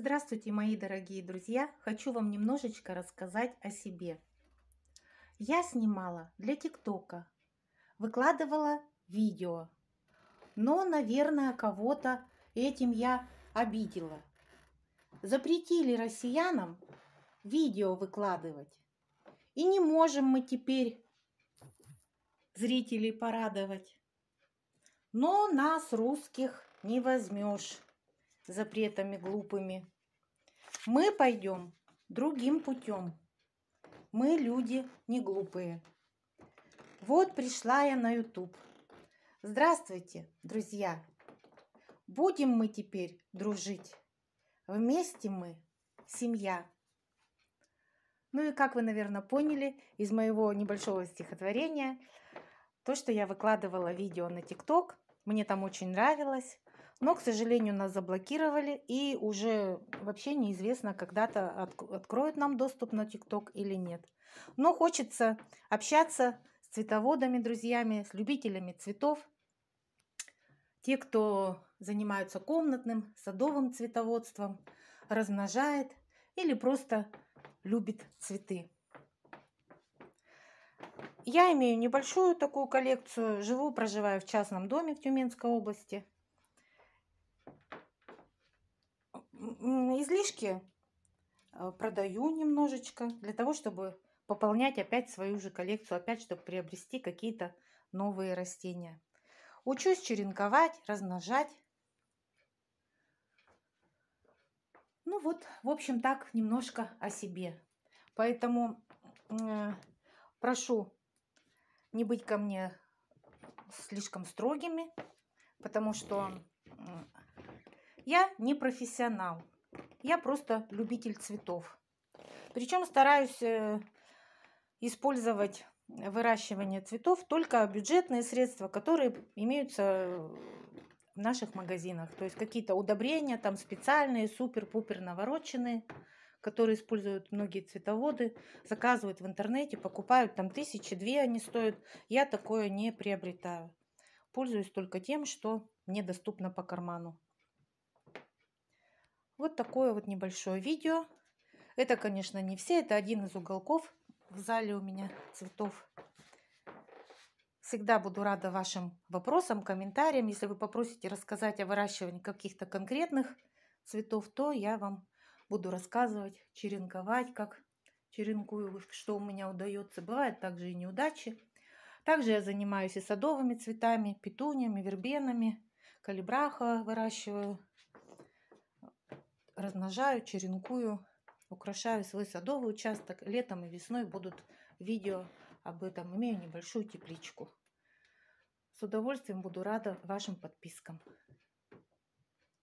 Здравствуйте, мои дорогие друзья! Хочу вам немножечко рассказать о себе. Я снимала для ТикТока, выкладывала видео, но, наверное, кого-то этим я обидела. Запретили россиянам видео выкладывать. И не можем мы теперь зрителей порадовать. Но нас, русских, не возьмешь запретами глупыми. Мы пойдем другим путем. Мы люди не глупые. Вот пришла я на YouTube. Здравствуйте, друзья! Будем мы теперь дружить. Вместе мы семья. Ну и как вы, наверное, поняли из моего небольшого стихотворения, то, что я выкладывала видео на ТикТок, мне там очень нравилось. Но, к сожалению, нас заблокировали, и уже вообще неизвестно, когда-то откроют нам доступ на ТикТок или нет. Но хочется общаться с цветоводами, друзьями, с любителями цветов. Те, кто занимаются комнатным, садовым цветоводством, размножает или просто любит цветы. Я имею небольшую такую коллекцию, живу, проживаю в частном доме в Тюменской области – излишки э, продаю немножечко, для того, чтобы пополнять опять свою же коллекцию, опять, чтобы приобрести какие-то новые растения. Учусь черенковать, размножать. Ну вот, в общем, так немножко о себе. Поэтому э, прошу не быть ко мне слишком строгими, потому что я не профессионал, я просто любитель цветов. Причем стараюсь э, использовать выращивание цветов только бюджетные средства, которые имеются в наших магазинах. То есть какие-то удобрения там специальные, супер-пупер навороченные, которые используют многие цветоводы, заказывают в интернете, покупают там тысячи, две они стоят. Я такое не приобретаю. Пользуюсь только тем, что мне доступно по карману. Вот такое вот небольшое видео. Это, конечно, не все. Это один из уголков в зале у меня цветов. Всегда буду рада вашим вопросам, комментариям. Если вы попросите рассказать о выращивании каких-то конкретных цветов, то я вам буду рассказывать, черенковать, как черенкую, что у меня удается. Бывают также и неудачи. Также я занимаюсь и садовыми цветами, петуниями, вербенами, калибраха выращиваю размножаю, черенкую, украшаю свой садовый участок. Летом и весной будут видео об этом. Имею небольшую тепличку. С удовольствием буду рада вашим подпискам.